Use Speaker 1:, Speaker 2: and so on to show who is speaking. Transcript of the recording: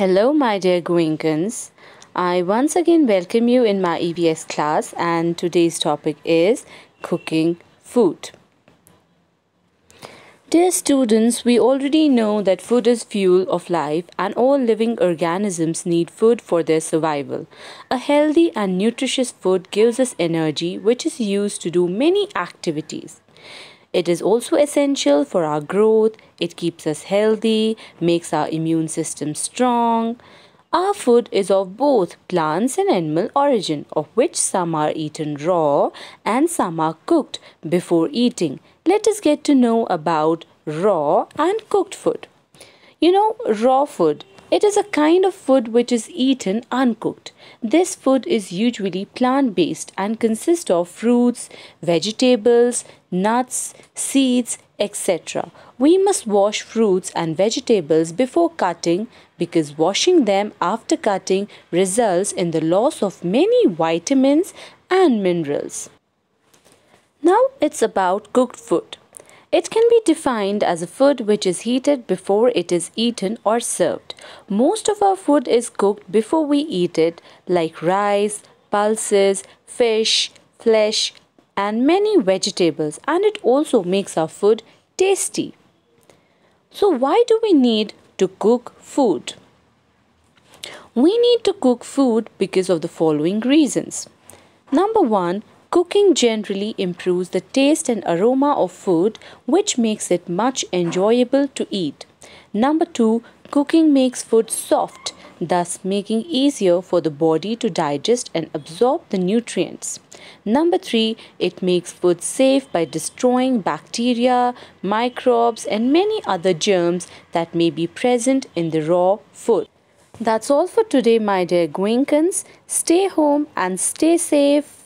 Speaker 1: Hello my dear Gwingans. I once again welcome you in my EBS class and today's topic is cooking food. Dear students, we already know that food is fuel of life and all living organisms need food for their survival. A healthy and nutritious food gives us energy which is used to do many activities. It is also essential for our growth, it keeps us healthy, makes our immune system strong. Our food is of both plants and animal origin, of which some are eaten raw and some are cooked before eating. Let us get to know about raw and cooked food. You know, raw food it is a kind of food which is eaten uncooked. This food is usually plant based and consists of fruits, vegetables, nuts, seeds, etc. We must wash fruits and vegetables before cutting because washing them after cutting results in the loss of many vitamins and minerals. Now it's about cooked food. It can be defined as a food which is heated before it is eaten or served. Most of our food is cooked before we eat it, like rice, pulses, fish, flesh, and many vegetables, and it also makes our food tasty. So, why do we need to cook food? We need to cook food because of the following reasons. Number one, Cooking generally improves the taste and aroma of food, which makes it much enjoyable to eat. Number 2. Cooking makes food soft, thus making easier for the body to digest and absorb the nutrients. Number 3. It makes food safe by destroying bacteria, microbes and many other germs that may be present in the raw food. That's all for today my dear Gwinkins. Stay home and stay safe.